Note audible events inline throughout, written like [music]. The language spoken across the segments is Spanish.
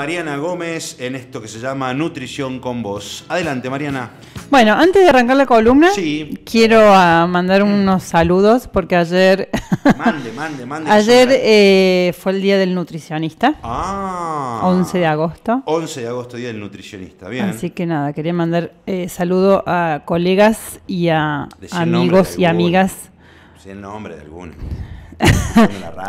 Mariana Gómez en esto que se llama Nutrición con Vos. Adelante, Mariana. Bueno, antes de arrancar la columna, quiero ah, mandar unos saludos porque ayer. [laughs] mande, mande, mande. Ayer eh, fue el día del nutricionista. Ah. 11 de agosto. 11 de agosto, día del nutricionista, bien. Así que nada, quería mandar saludos eh, saludo a colegas y a amigos y amigas. Sin nombre de alguno. [laughs]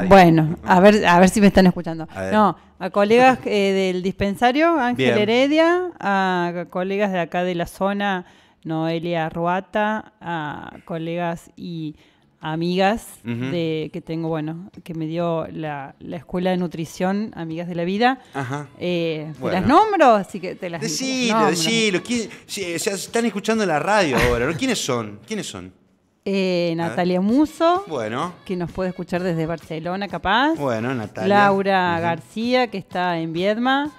bueno, a ver, a ver si me están escuchando. No a colegas eh, del dispensario, Ángel Heredia, a colegas de acá de la zona, Noelia Ruata, a colegas y amigas de, que tengo, bueno, que me dio la, Escuela de Nutrición, Amigas de la Vida. Eh, las nombro? Así que te las, Decilo. Sí, están escuchando la radio ahora. ¿Quiénes son? ¿Quiénes son? Eh, ah. Natalia Muso, bueno. que nos puede escuchar desde Barcelona, capaz. Bueno, Natalia. Laura García, que está en Viedma.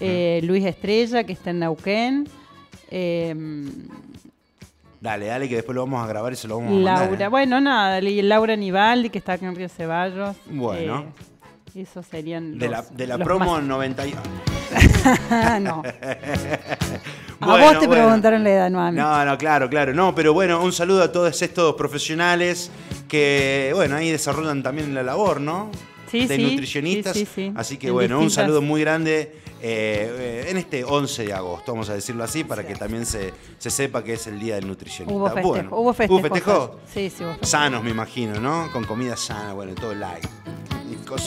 Eh, Luis Estrella, que está en Nauquén. Em, dale, dale, que después lo vamos a grabar y se lo vamos a mandar. Laura, eh. bueno, nada. Laura Nivaldi, que está aquí en Río Ceballos. Bueno. esos serían. De la, promo más... 91. [laughs] no. a vos te preguntaron la edad, no No, no, claro, claro. No, pero bueno, un saludo a todos estos profesionales que, bueno, ahí desarrollan también la labor, ¿no? Sí, de nutricionistas. Así que bueno, un saludo muy grande eh, en este 11 de agosto, vamos a decirlo así, para que también se, sepa que es el día del nutricionista. Hubo festejos hubo festejo. Sí, sí, hubo Sanos, me imagino, ¿no? Con comida sana, bueno, todo light.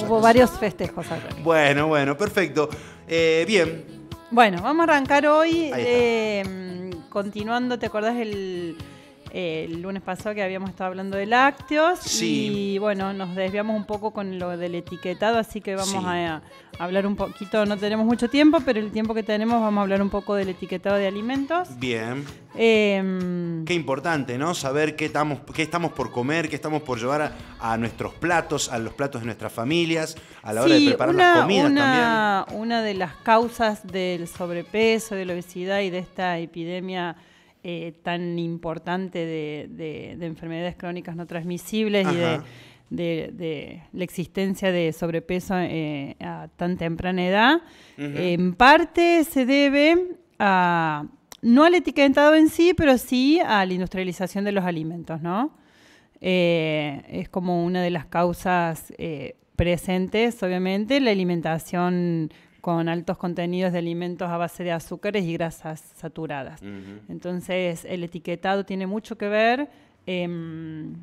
Hubo varios festejos acá. Bueno, bueno, perfecto. Eh, bien. Bueno, vamos a arrancar hoy. Eh, continuando, ¿te acordás el el lunes pasado que habíamos estado hablando de lácteos y bueno, nos desviamos un poco con lo del etiquetado, así que vamos a, hablar un poquito, no tenemos mucho tiempo, pero el tiempo que tenemos vamos a hablar un poco del etiquetado de alimentos. Bien. Em, qué importante, ¿no? Saber qué estamos, qué estamos por comer, qué estamos por llevar a, nuestros platos, a los platos de nuestras familias, a la hora de preparar las comidas una, también. Una de las causas del sobrepeso, de la obesidad y de esta epidemia eh, tan importante de, enfermedades crónicas no transmisibles y de, la existencia de sobrepeso eh, a tan temprana edad, en parte se debe a, no al etiquetado en sí, pero sí a la industrialización de los alimentos, ¿no? Eh, es como una de las causas presentes, obviamente, la alimentación con altos contenidos de alimentos a base de azúcares y grasas saturadas. Entonces, el etiquetado tiene mucho que ver em,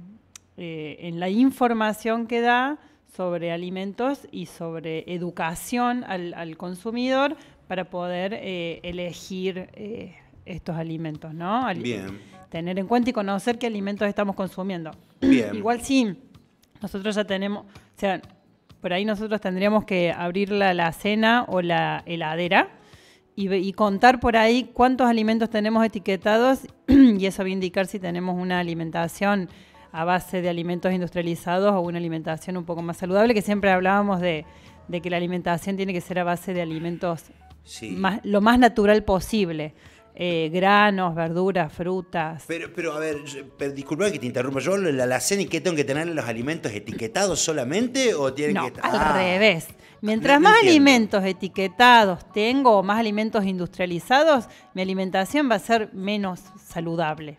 eh, en la información que da sobre alimentos y sobre educación al, consumidor para poder eh, elegir eh, estos alimentos, ¿no? Bien. Tener en cuenta y conocer qué alimentos estamos consumiendo. Bien. Igual sí, nosotros ya tenemos, o sea, por ahí nosotros tendríamos que abrir la, cena o la heladera y, contar por ahí cuántos alimentos tenemos etiquetados [clears throat] y eso va a indicar si tenemos una alimentación a base de alimentos industrializados o una alimentación un poco más saludable, que siempre hablábamos de, que la alimentación tiene que ser a base de alimentos más, lo más natural posible. Eh, granos, verduras, frutas. Pero, pero a ver, disculpa que te interrumpa. ¿Yo la alacena y qué tengo que tener los alimentos etiquetados solamente o tienen no, que Al ah. revés. Mientras más alimentos etiquetados tengo más alimentos industrializados, mi alimentación va a ser menos saludable.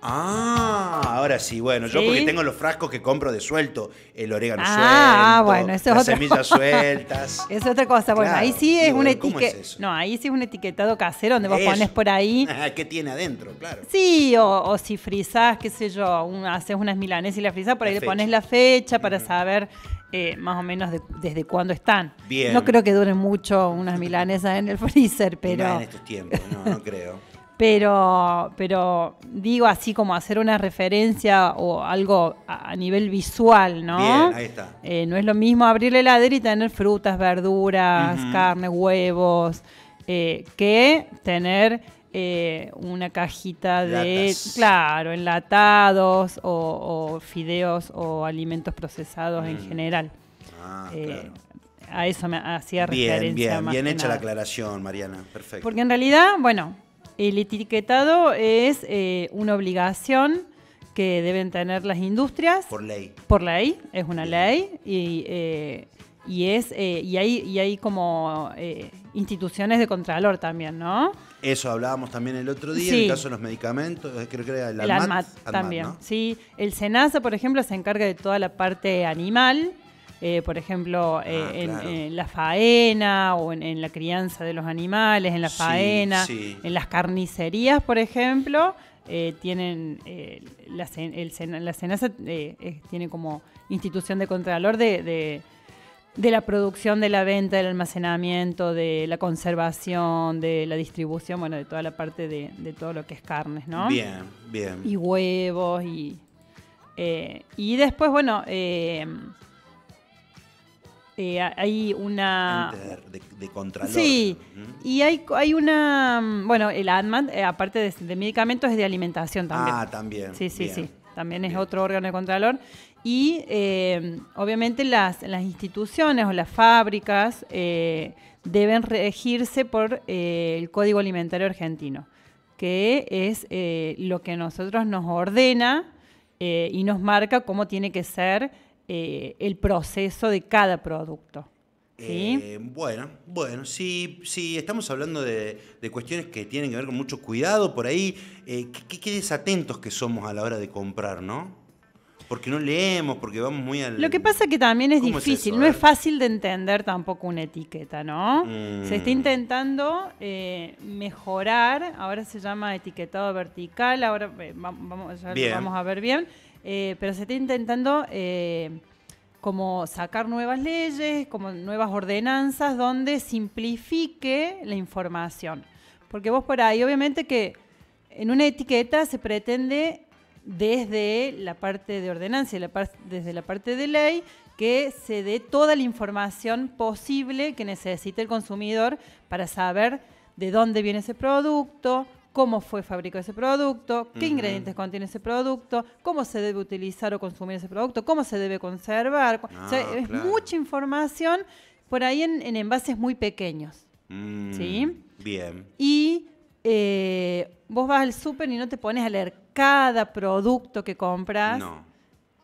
Ah, ahora sí, bueno, yo porque tengo los frascos que compro de suelto, el orégano ah, suelto, las semillas sueltas. [laughs] Es otra cosa, bueno, ahí sí es un etiquetado. no, ahí un etiquetado casero donde vos pones por ahí. [laughs] Ah, ¿Qué tiene adentro? Claro. Sí, o, si frisas, qué sé yo, haces unas milanesas y las frizás, por ahí le pones la fecha para saber eh, más o menos desde cuándo están. No creo que duren mucho unas milanesas en el freezer, pero. No en estos tiempos, no creo. Pero, pero digo así como hacer una referencia o algo a, nivel visual, ¿no? Bien, ahí está. Eh, no es lo mismo abrir la heladera y tener frutas, verduras, carne, huevos, eh, que tener eh, una cajita de, claro, enlatados o, fideos o alimentos procesados en mm. general. Ah, claro a eso me hacía bien, referencia. Bien, bien, hecha la aclaración, Mariana. Perfecto. Porque en realidad, bueno, el etiquetado es eh, una obligación que deben tener las industrias. Por ley. Por ley, es una ley. Y, eh, y es eh, y hay, y hay como instituciones de contralor también, ¿no? Eso hablábamos también el otro día, en el caso de los medicamentos, creo que el, también, sí. El SENASA, por ejemplo, se encarga de toda la parte animal eh, por ejemplo, ah, eh, en, la faena o en, la crianza de los animales, en la faena, en las carnicerías, por ejemplo. Eh, tienen la, cenaza tiene como institución de contralor de, la producción, de la venta, del almacenamiento, de la conservación, de la distribución, bueno, de toda la parte de, todo lo que es carnes, ¿no? Bien, bien. Y huevos y... y después, bueno, eh, eh, hay una... De, contralor. Sí, y hay, hay una... Mm, bueno, el ADMAT, eh, aparte de, medicamentos, es de alimentación también. Ah, también. Sí, sí, sí. También es otro órgano de contralor. Y eh, obviamente las, las instituciones o las fábricas deben regirse por el Código Alimentario Argentino, que es lo que nosotros nos ordena y nos marca cómo tiene que ser eh, el proceso de cada producto. Eh, bueno, bueno, si, estamos hablando de, cuestiones que tienen que ver con mucho cuidado por ahí, eh, qué, desatentos que somos a la hora de comprar, ¿no? Porque no leemos, porque vamos muy al... Lo que pasa es que también es difícil, no es fácil de entender tampoco una etiqueta, ¿no? Se está mm. intentando eh, mejorar, ahora se llama etiquetado vertical, ahora vamos a ver bien eh, pero se está intentando eh, como sacar nuevas leyes, como nuevas ordenanzas donde simplifique la información. Porque vos por ahí, obviamente que en una etiqueta se pretende desde la parte de ordenanza desde la parte de ley que se dé toda la información posible que necesite el consumidor para saber de dónde viene ese producto, cómo fue fabricado ese producto, qué ingredientes contiene ese producto, cómo se debe utilizar o consumir ese producto, cómo se debe conservar. Ah, es mucha información por ahí en, envases muy pequeños. Mm, ¿Sí? Bien. Y eh, vos vas al súper y no te pones a leer cada producto que compras.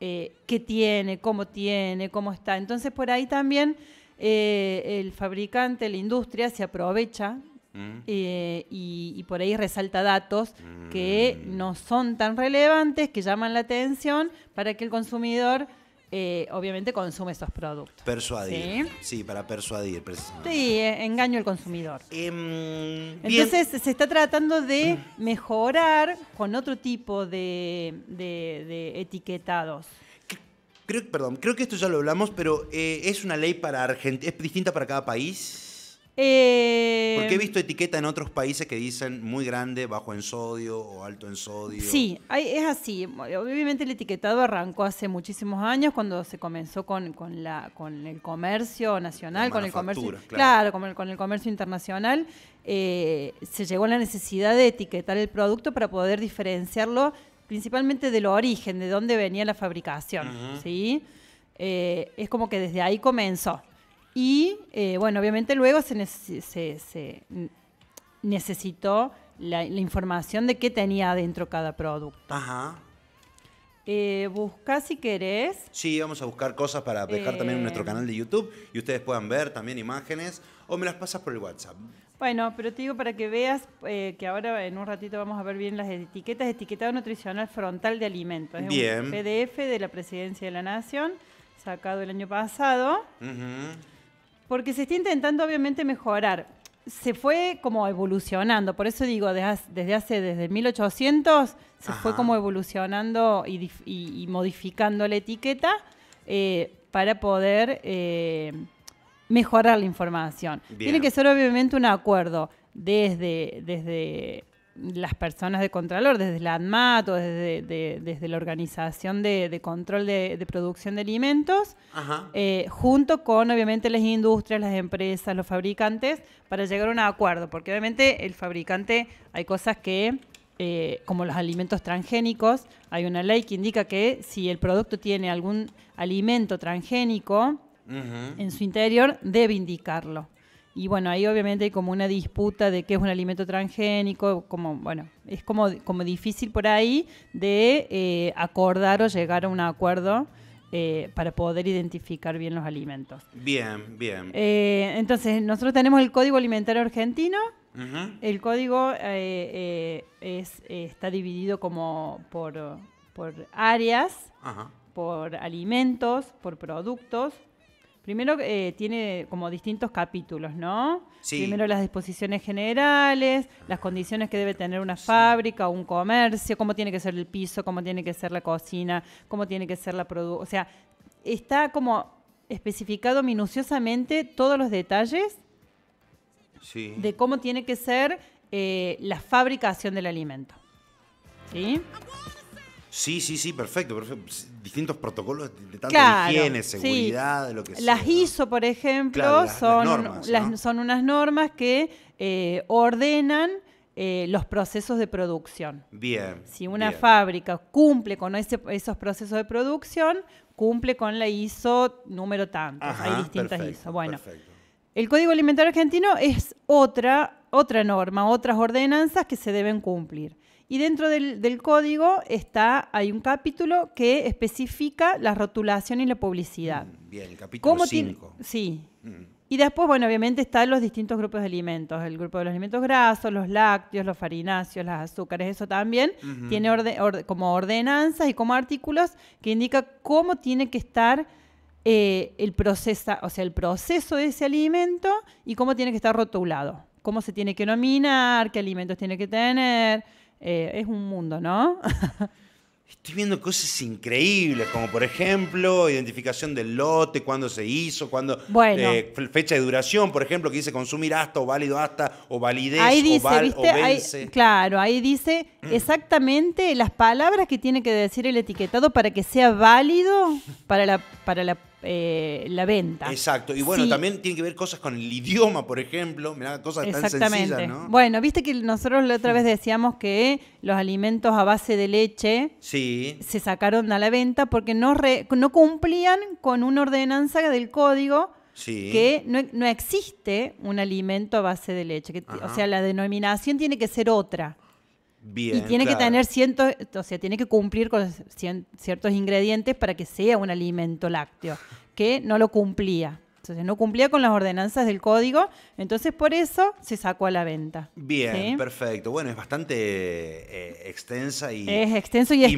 Eh, qué tiene, cómo tiene, cómo está. Entonces por ahí también eh, el fabricante, la industria se aprovecha Mm. Eh, y, por ahí resalta datos que mm. no son tan relevantes, que llaman la atención para que el consumidor eh, obviamente consume esos productos. Persuadir. ¿Sí? para persuadir, precisamente. Sí, eh, engaño al consumidor. Em, Entonces se está tratando de mm. mejorar con otro tipo de, etiquetados. Creo, perdón, creo que esto ya lo hablamos, pero ¿es una ley para Argentina, es distinta para cada país? Eh, Porque he visto etiqueta en otros países que dicen muy grande, bajo en sodio o alto en sodio. Sí, es así. Obviamente el etiquetado arrancó hace muchísimos años cuando se comenzó con, el comercio nacional, con el comercio, claro, con, el, comercio internacional. Eh, se llegó a la necesidad de etiquetar el producto para poder diferenciarlo principalmente del origen, de dónde venía la fabricación. ¿sí? Eh, es como que desde ahí comenzó. Y eh, bueno, obviamente luego se, necesitó la, información de qué tenía adentro cada producto. Ajá. Eh, busca si querés. Sí, vamos a buscar cosas para dejar también en nuestro eh. canal de YouTube y ustedes puedan ver también imágenes o me las pasas por el WhatsApp. Bueno, pero te digo para que veas eh, que ahora en un ratito vamos a ver bien las etiquetas. Etiquetado nutricional frontal de alimentos. Es un PDF de la Presidencia de la Nación, sacado el año pasado. Ajá. Porque se está intentando obviamente mejorar. Se fue como evolucionando, por eso digo, desde hace, desde 1800, se fue como evolucionando y, modificando la etiqueta eh, para poder eh, mejorar la información. Tiene que ser obviamente un acuerdo desde, desde las personas de Contralor, desde la ANMAT o desde, la Organización de, Control de, Producción de Alimentos, eh, junto con obviamente las industrias, las empresas, los fabricantes, para llegar a un acuerdo, porque obviamente el fabricante hay cosas que, eh, como los alimentos transgénicos, hay una ley que indica que si el producto tiene algún alimento transgénico en su interior, debe indicarlo. Y bueno, ahí obviamente hay como una disputa de qué es un alimento transgénico, como, bueno, es como, difícil por ahí de eh, acordar o llegar a un acuerdo eh, para poder identificar bien los alimentos. Bien, bien. Eh, entonces, nosotros tenemos el Código Alimentario Argentino. El código está dividido como por, áreas, por alimentos, por productos, Primero eh, tiene como distintos capítulos, ¿no? Primero las disposiciones generales, las condiciones que debe tener una fábrica o un comercio, cómo tiene que ser el piso, cómo tiene que ser la cocina, cómo tiene que ser la producción. O sea, está como especificado minuciosamente todos los detalles de cómo tiene que ser eh, la fabricación del alimento. ¿Sí? Sí, sí, sí, perfecto, Distintos protocolos de tanto higiene, seguridad, lo que sea. Las ISO, por ejemplo, son, son unas normas que eh, ordenan eh, los procesos de producción. Bien. Si una fábrica cumple con esos procesos de producción, cumple con la ISO número tanto. Hay distintas ISO. Bueno, el Código Alimentario Argentino es otra, otra norma, otras ordenanzas que se deben cumplir. Y dentro del, código está, hay un capítulo que especifica la rotulación y la publicidad. Mm, bien, el capítulo 5. Sí. Mm. Y después, bueno, obviamente están los distintos grupos de alimentos. El grupo de los alimentos grasos, los lácteos, los farináceos, las azúcares, eso también tiene como ordenanzas y como artículos que indica cómo tiene que estar eh, el, proceso, o sea, el proceso de ese alimento y cómo tiene que estar rotulado. Cómo se tiene que nominar, qué alimentos tiene que tener eh, es un mundo, ¿no? [laughs] Estoy viendo cosas increíbles, como por ejemplo, identificación del lote, cuándo se hizo, cuándo eh, fecha de duración, por ejemplo, que dice consumir hasta o válido hasta o validez ¿viste? claro, ahí dice mm. exactamente las palabras que tiene que decir el etiquetado para que sea válido para la para la eh, la venta. Exacto, y bueno, también tiene que ver cosas con el idioma, por ejemplo, cosas Exactamente. tan sencillas, Bueno, viste que nosotros la otra vez decíamos que los alimentos a base de leche sí. se sacaron a la venta porque no, no cumplían con una ordenanza del código que no, existe un alimento a base de leche. o sea, la denominación tiene que ser otra y tiene que tener o sea, tiene que cumplir con ciertos ingredientes para que sea un alimento lácteo, que no lo cumplía. Entonces no cumplía con las ordenanzas del código, entonces por eso se sacó a la venta. Bien, perfecto. Bueno, es bastante eh, extensa y... Es extenso y, y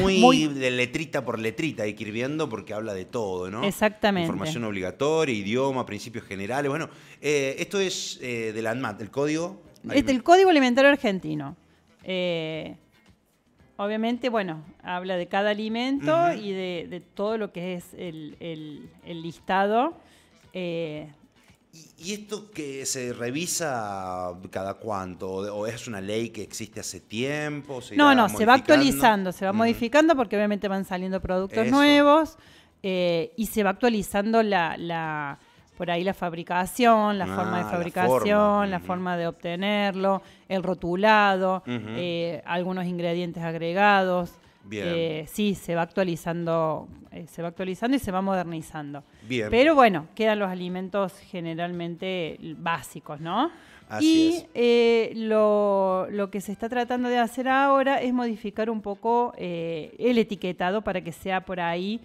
Muy, y [laughs] muy, de letrita por letrita, hay que ir viendo porque habla de todo, ¿no? Exactamente. Información obligatoria, idioma, principios generales. Bueno, eh, esto es eh, del ANMAT, el código el es este, el Código Alimentario Argentino. Eh, obviamente, bueno, habla de cada alimento y de, todo lo que es el, listado. Eh, ¿Y esto que se revisa cada cuánto? ¿O es una ley que existe hace tiempo? no, no, se va actualizando, se va modificando porque obviamente van saliendo productos nuevos eh, y se va actualizando la, por ahí la fabricación, la forma de ah, fabricación, la forma. de obtenerlo, el rotulado, eh, algunos ingredientes agregados. Eh, sí, se va actualizando, eh, se va actualizando y se va modernizando. Pero bueno, quedan los alimentos generalmente básicos, ¿no? y lo, lo, que se está tratando de hacer ahora es modificar un poco el etiquetado para que sea por ahí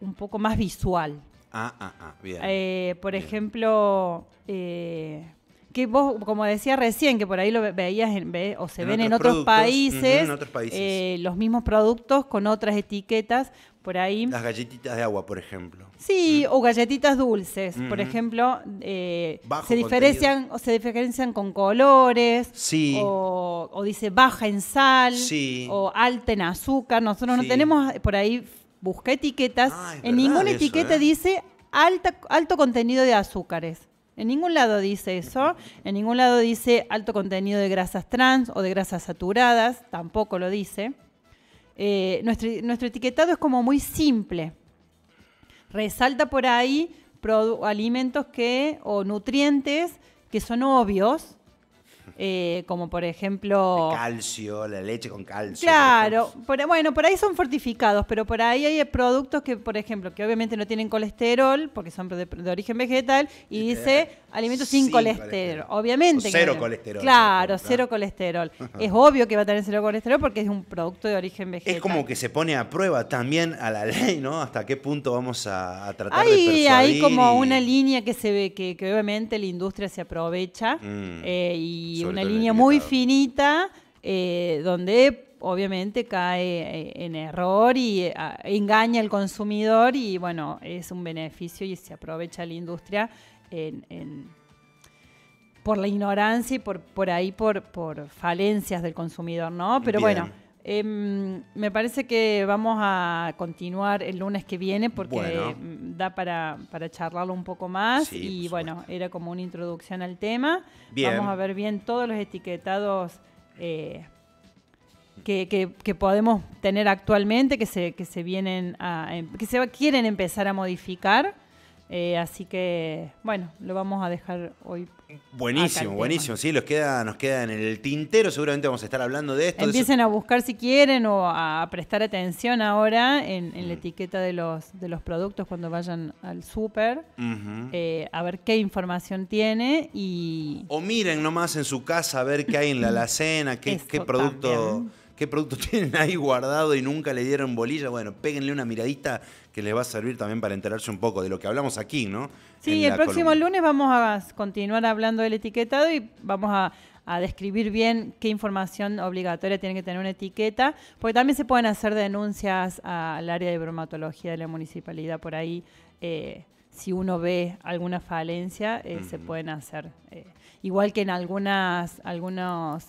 un poco más visual. Ah, ah, ah, bien. Eh, por ejemplo, eh, que vos, como decía recién, que por ahí lo veías en, o se ven en, otros países, eh, los mismos productos con otras etiquetas, por ahí. Las galletitas de agua, por ejemplo. Sí, o galletitas dulces, por ejemplo. se diferencian o se diferencian con colores. O, dice baja en sal. O alta en azúcar. Nosotros no tenemos por ahí busqué etiquetas. Ah, en ninguna etiqueta ¿eh? dice alto contenido de azúcares. En ningún lado dice eso, en ningún lado dice alto contenido de grasas trans o de grasas saturadas, tampoco lo dice. Eh, nuestro, nuestro, etiquetado es como muy simple. Resalta por ahí alimentos que, o nutrientes que son obvios, eh, como por ejemplo... El calcio, la leche con calcio. Claro, bueno, por ahí son fortificados, pero por ahí hay productos que, por ejemplo, que obviamente no tienen colesterol, porque son de origen vegetal, y dice Alimentos sin, colesterol. Obviamente. cero colesterol. Claro, cero colesterol. es obvio que va a tener cero colesterol porque es un producto de origen vegetal. Es como que se pone a prueba también a la [laughs] ley, ¿no? Hasta qué punto vamos a, tratar de persuadir. Hay como una línea que se ve que, obviamente la industria se aprovecha mm, eh, y una línea muy finita eh, donde obviamente cae eh, en error y engaña al consumidor y bueno, es un beneficio y se aprovecha la industria por la ignorancia y por, por ahí por, falencias del consumidor, ¿no? Pero bueno. Em, me parece que vamos a continuar el lunes que viene porque da para, para, charlarlo un poco más y bueno, era como una introducción al tema. Vamos a ver bien todos los etiquetados eh, que, podemos tener actualmente, que se, que se vienen em, que se quieren empezar a modificar eh, así que, bueno, lo vamos a dejar hoy. Buenísimo, buenísimo. Sí, los queda, nos queda en el tintero. Seguramente vamos a estar hablando de esto. Empiecen a buscar si quieren o a prestar atención ahora en, la mm. etiqueta de los, de los productos cuando vayan al súper. Eh, a ver qué información tiene y. O miren nomás en su casa a ver qué hay en la [laughs] alacena, qué, qué producto qué producto [laughs] tienen ahí guardado y nunca le dieron bolilla, bueno, péguenle una miradita que les va a servir también para enterarse un poco de lo que hablamos aquí, ¿no? Sí, el próximo lunes vamos a continuar hablando del etiquetado y vamos a, describir bien qué información obligatoria tiene que tener una etiqueta, porque también se pueden hacer denuncias al área de bromatología de la municipalidad por ahí. Eh, si uno ve alguna falencia, eh, se pueden hacer. Eh, igual que en algunas, algunos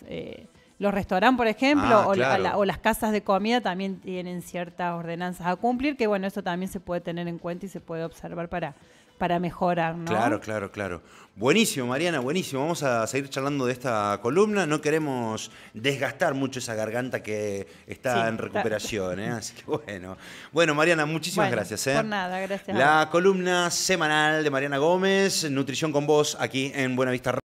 los restaurantes, por ejemplo, ah, o, las casas de comida también tienen ciertas ordenanzas a cumplir, que bueno, eso también se puede tener en cuenta y se puede observar para, para mejorar, Claro, claro, claro. Buenísimo, Mariana, buenísimo. Vamos a seguir charlando de esta columna. No queremos desgastar mucho esa garganta que está en recuperación, ¿eh? [laughs] así que bueno. Bueno, Mariana, muchísimas gracias. ¿eh? Por nada, gracias. La columna semanal de Mariana Gómez, Nutrición con Vos, aquí en Buenavista Radio.